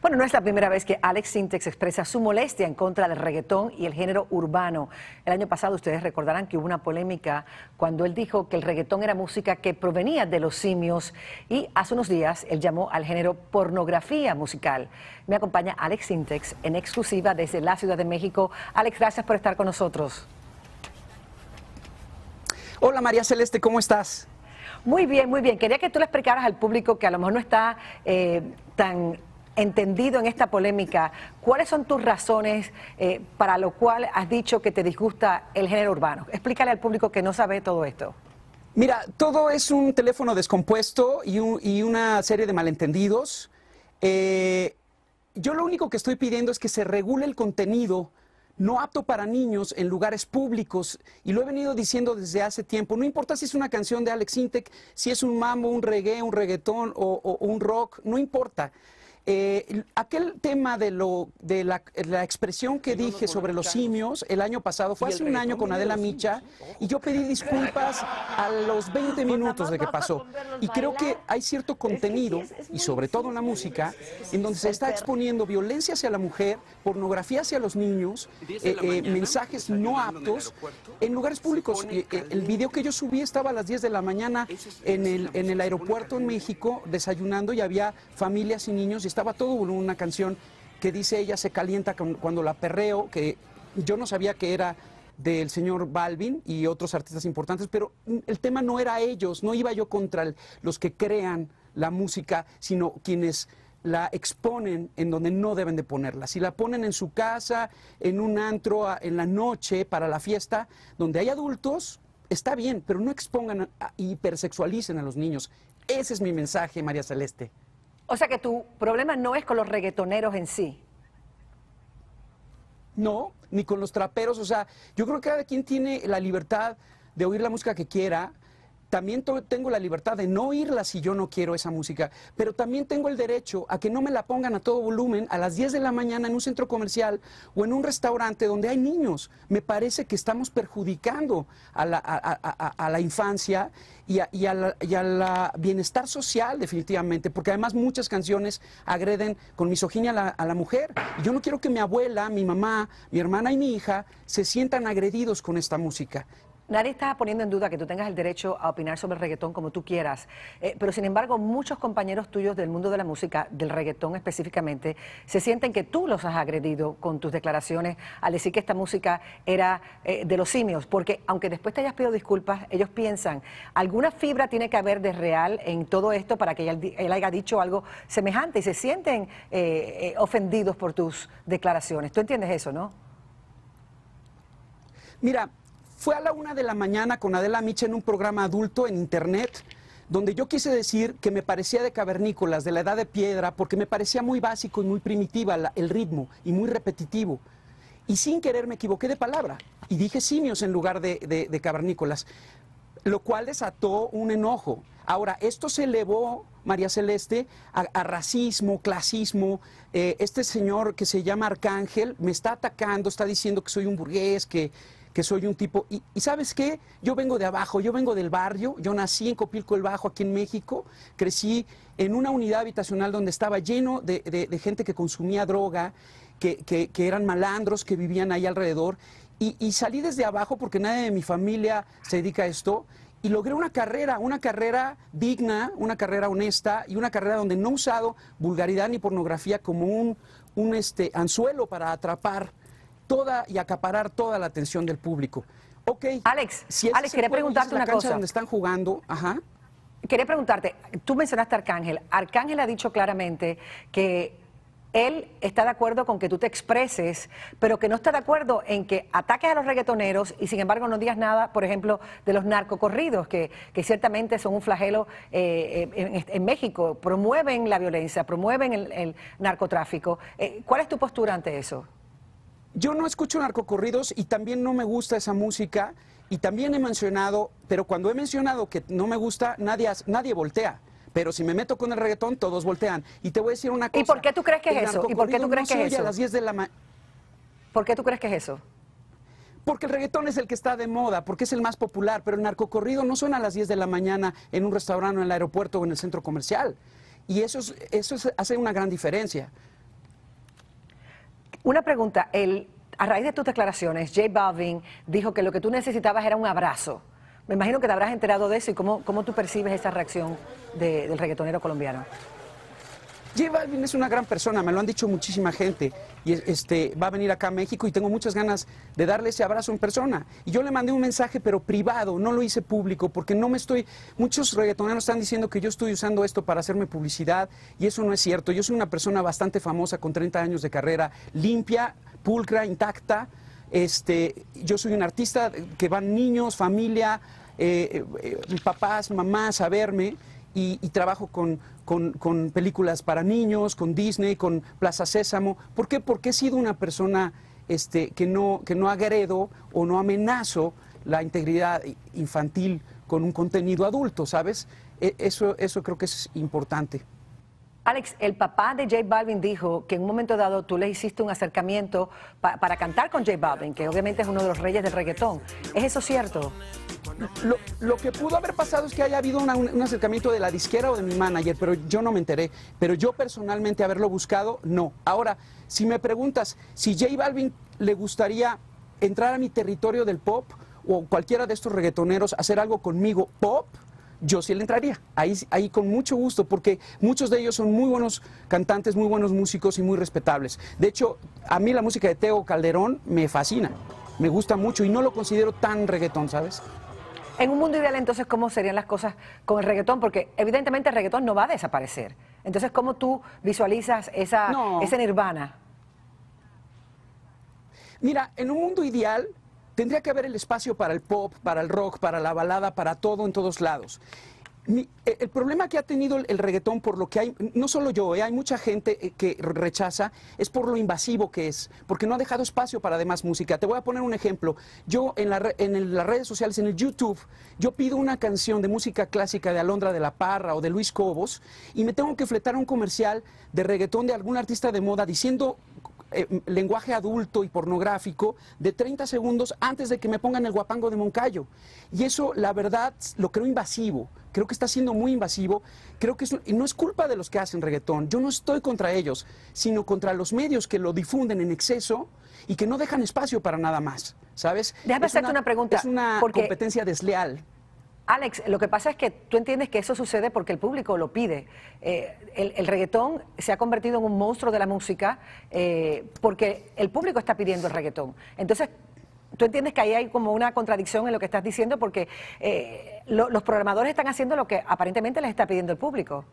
Bueno, no es la primera vez que Alex Sintex expresa su molestia en contra del reggaetón y el género urbano. El año pasado ustedes recordarán que hubo una polémica cuando él dijo que el reggaetón era música que provenía de los simios y hace unos días él llamó al género pornografía musical. Me acompaña Alex Sintex en exclusiva desde la Ciudad de México. Alex, gracias por estar con nosotros. Hola María Celeste, ¿cómo estás? Muy bien, muy bien. Quería que tú le explicaras al público que a lo mejor no está eh, tan entendido en esta polémica, ¿cuáles son tus razones eh, para lo cual has dicho que te disgusta el género urbano? Explícale al público que no sabe todo esto. Mira, todo es un teléfono descompuesto y, una serie de malentendidos. Eh, yo lo único que estoy pidiendo es que se regule el contenido no apto para niños en lugares públicos. Y lo he venido diciendo desde hace tiempo. No importa si es una canción de Alex Intec, si es un mambo, un reggae, un reggaetón o un rock, no importa. Eh, aquel tema de, lo, de la, expresión que dije sobre los simios el año pasado fue hace un año con Adela Micha y yo pedí disculpas a los 20 pues minutos de que pasó. Y creo que hay cierto contenido, y sobre todo en la música, en donde se está exponiendo violencia hacia la mujer, pornografía hacia los niños, eh, eh, mensajes no aptos en lugares públicos. el video que yo subí estaba a las 10 de la mañana en el, en el aeropuerto en México desayunando y había familias y niños estaba todo una canción que dice ella se calienta cuando la perreo, que yo no sabía que era del señor Balvin y otros artistas importantes, pero el tema no era ellos, no iba yo contra los que crean la música, sino quienes la exponen en donde no deben de ponerla. Si la ponen en su casa, en un antro, en la noche, para la fiesta, donde hay adultos, está bien, pero no expongan y hipersexualicen a los niños. Ese es mi mensaje, María Celeste. O sea que tu problema no es con los reggaetoneros en sí. No, ni con los traperos. O sea, yo creo que cada quien tiene la libertad de oír la música que quiera, también tengo la libertad de no irla si yo no quiero esa música, pero también tengo el derecho a que no me la pongan a todo volumen a las 10 de la mañana en un centro comercial o en un restaurante donde hay niños. Me parece que estamos perjudicando a la, infancia y AL bienestar social definitivamente, porque además muchas canciones agreden con misoginia a la, a la mujer. Y yo no quiero que mi abuela, mi mamá, mi hermana y mi hija se sientan agredidos con esta música nadie está poniendo en duda que tú tengas el derecho a opinar sobre el reggaetón como tú quieras, eh, pero sin embargo muchos compañeros tuyos del mundo de la música, del reggaetón específicamente, se sienten que tú los has agredido con tus declaraciones al decir que esta música era eh, de los simios, porque aunque después te hayas pedido disculpas, ellos piensan, alguna fibra tiene que haber de real en todo esto para que él, haya dicho algo semejante y se sienten eh, ofendidos por tus declaraciones. ¿Tú entiendes eso, no? Mira, fue a la una de la mañana con Adela Micha en un programa adulto en internet donde yo quise decir que me parecía de cavernícolas, de la edad de piedra, porque me parecía muy básico y muy primitiva el ritmo y muy repetitivo. Y sin querer me equivoqué de palabra y dije simios en lugar de, de, cavernícolas, lo cual desató un enojo. Ahora, esto se elevó, María Celeste, a, racismo, clasismo. Eh, este señor que se llama Arcángel me está atacando, está diciendo que soy un burgués, que, que soy un tipo. Y, sabes qué, yo vengo de abajo, yo vengo del barrio, yo nací en Copilco el Bajo, aquí en México, crecí en una unidad habitacional donde estaba lleno de, gente que consumía droga, que, eran malandros, que vivían ahí alrededor. Y, salí desde abajo porque nadie de mi familia se dedica a esto. Y logré una carrera, una carrera digna, una carrera honesta y una carrera donde no he usado vulgaridad ni pornografía como un, un este, anzuelo para atrapar toda y acaparar toda la atención del público. Ok. Alex, si Alex, quería preguntarte una cosa. donde están jugando, ajá. Quería preguntarte, tú mencionaste a Arcángel. Arcángel ha dicho claramente que él está de acuerdo con que tú te expreses, pero que no está de acuerdo en que ataques a los reggaetoneros y sin embargo no digas nada, por ejemplo, de los narcocorridos, que, ciertamente son un flagelo eh, eh, en, México, promueven la violencia, promueven el, narcotráfico. Eh, ¿Cuál es tu postura ante eso? yo no escucho narcocorridos y también no me gusta esa música y también he mencionado, pero cuando he mencionado que no me gusta, nadie, nadie voltea. Pero si me meto con el reggaetón, todos voltean. Y te voy a decir una cosa. ¿Y por qué tú crees que es eso? qué tú crees que es eso? Porque el reggaetón es el que está de moda, porque es el más popular, pero el narcocorrido no suena a las 10 de la mañana en un restaurante, en el aeropuerto o en el centro comercial. Y eso, eso hace una gran diferencia. Una pregunta, a raíz de tus declaraciones, Jay Balvin dijo que lo que tú necesitabas era un abrazo. Me imagino que te habrás enterado de eso y cómo, cómo tú percibes esa reacción del reggaetonero colombiano. Lleva, es una gran persona, me lo han dicho muchísima gente. Y este, va a venir acá a México y tengo muchas ganas de darle ese abrazo en persona. Y yo le mandé un mensaje, pero privado, no lo hice público, porque no me estoy. Muchos reggaetoneros están diciendo que yo estoy usando esto para hacerme publicidad, y eso no es cierto. Yo soy una persona bastante famosa con 30 años de carrera, limpia, pulcra, intacta. Este, yo soy un artista que van niños, familia, eh, eh, eh, papás, mamás a verme y, trabajo con, películas para niños, con Disney, con Plaza Sésamo. ¿Por qué? Porque he sido una persona este, que, no, que no agredo o no amenazo la integridad infantil con un contenido adulto, ¿sabes? E, eso, eso creo que es importante. Alex, el papá de J Balvin dijo que en un momento dado tú le hiciste un acercamiento para cantar con J Balvin, que obviamente es uno de los reyes del reggaetón. ¿Es eso cierto? Lo, que pudo haber pasado es que haya habido un, un, acercamiento de la disquera o de mi manager, pero yo no me enteré. Pero yo personalmente haberlo buscado, no. Ahora, si me preguntas si J Balvin le gustaría entrar a mi territorio del pop o cualquiera de estos reggaetoneros hacer algo conmigo pop, yo sí le entraría, ahí, ahí con mucho gusto, porque muchos de ellos son muy buenos cantantes, muy buenos músicos y muy respetables. De hecho, a mí la música de Teo Calderón me fascina, me gusta mucho y no lo considero tan reggaetón, ¿sabes? En un mundo ideal, entonces, ¿cómo serían las cosas con el reggaetón? Porque evidentemente el reggaetón no va a desaparecer. Entonces, ¿cómo tú visualizas esa, esa nirvana? Mira, en un mundo ideal, Tendría que haber el espacio para el pop, para el rock, para la balada, para todo en todos lados. E, el problema que ha tenido el reggaetón, por lo que hay, no solo yo, eh, hay mucha gente eh, que rechaza, es por lo invasivo que es, porque no ha dejado espacio para demás música. Te voy a poner un ejemplo. Yo en, las redes sociales, en el YouTube, yo pido una canción de música clásica de Alondra de la Parra o de Luis Cobos y me tengo que fletar un comercial de reggaetón de algún artista de moda diciendo eh, lenguaje adulto y pornográfico de 30 segundos antes de que me pongan el guapango de Moncayo. Y eso, la verdad, lo creo invasivo. Creo que está siendo muy invasivo. Creo que no es culpa de los que hacen reggaetón. Yo no estoy contra ellos, sino contra los medios que lo difunden en exceso y que no dejan espacio para nada más. ¿Sabes? Déjame hacerte una, pregunta. Es una competencia desleal. Alex, lo que pasa es que tú entiendes que eso sucede porque el público lo pide. Eh, el, reggaetón se ha convertido en un monstruo de la música eh, porque el público está pidiendo el reggaetón. Entonces, tú entiendes que ahí hay como una contradicción en lo que estás diciendo porque eh, los programadores están haciendo lo que aparentemente les está pidiendo el público.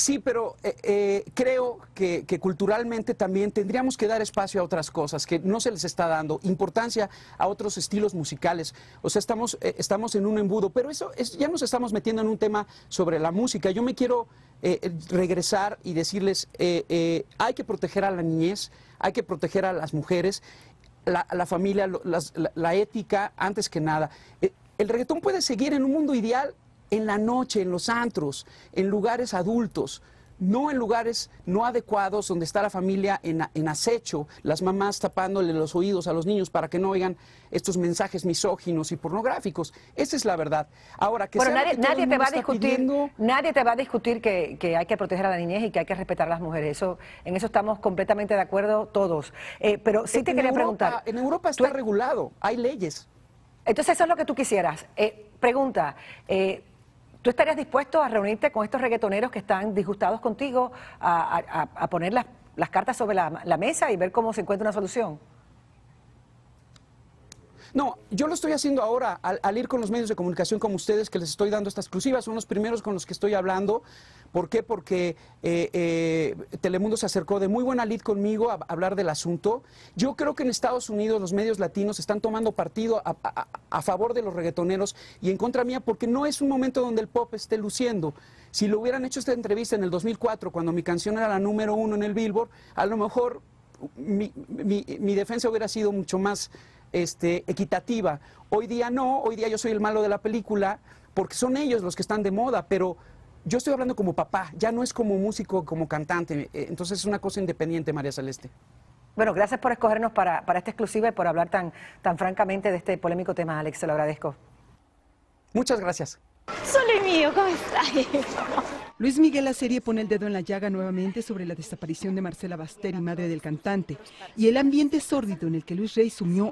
Sí, pero eh, eh, creo que, culturalmente también tendríamos que dar espacio a otras cosas que no se les está dando, importancia a otros estilos musicales. O sea, estamos, eh, en un embudo, pero eso es, ya nos estamos metiendo en un tema sobre la música. Yo me quiero regresar y decirles, hay que proteger a la niñez, hay que proteger a las mujeres, la, familia, la, ética, antes que nada. el reggaetón puede seguir en un mundo ideal en la noche, en los antros, en lugares adultos, no en lugares no adecuados donde está la familia en, acecho, las mamás tapándole los oídos a los niños para que no oigan estos mensajes misóginos y pornográficos. Esa es la verdad. Ahora que nadie, nadie te va a discutir, nadie te va a discutir que, hay que proteger a la niñez y que hay que respetar a las mujeres. Eso, en eso estamos completamente de acuerdo todos. Eh, pero sí te quería preguntar. En Europa está regulado, hay leyes. Entonces eso es lo que tú quisieras. Eh, pregunta. Eh, ¿Tú estarías dispuesto a reunirte con estos reggaetoneros que están disgustados contigo, a, poner las, cartas sobre la mesa y ver cómo se encuentra una solución? No, yo lo estoy haciendo ahora al, ir con los medios de comunicación como ustedes que les estoy dando esta exclusiva. Son los primeros con los que estoy hablando. ¿Por qué? Porque eh, eh, Telemundo se acercó de muy buena lid conmigo a, hablar del asunto. Yo creo que en Estados Unidos los medios latinos están tomando partido a, favor de los reggaetoneros y en contra mía porque no es un momento donde el pop esté luciendo. Si lo hubieran hecho esta entrevista en el 2004, cuando mi canción era la número uno en el Billboard, a lo mejor mi defensa hubiera sido mucho más este, equitativa. Hoy día no, hoy día yo soy el malo de la película, porque son ellos los que están de moda, pero yo estoy hablando como papá, ya no es como músico, como cantante, eh, entonces es una cosa independiente, María Celeste. Bueno, gracias por escogernos para, esta exclusiva y por hablar tan, tan francamente de este polémico tema, Alex, se lo agradezco. Muchas gracias. Solo mío, ¿cómo estás? Luis Miguel, la serie pone el dedo en la llaga nuevamente sobre la desaparición de Marcela Basteri, madre del cantante, y el ambiente sórdido en el que Luis Rey sumió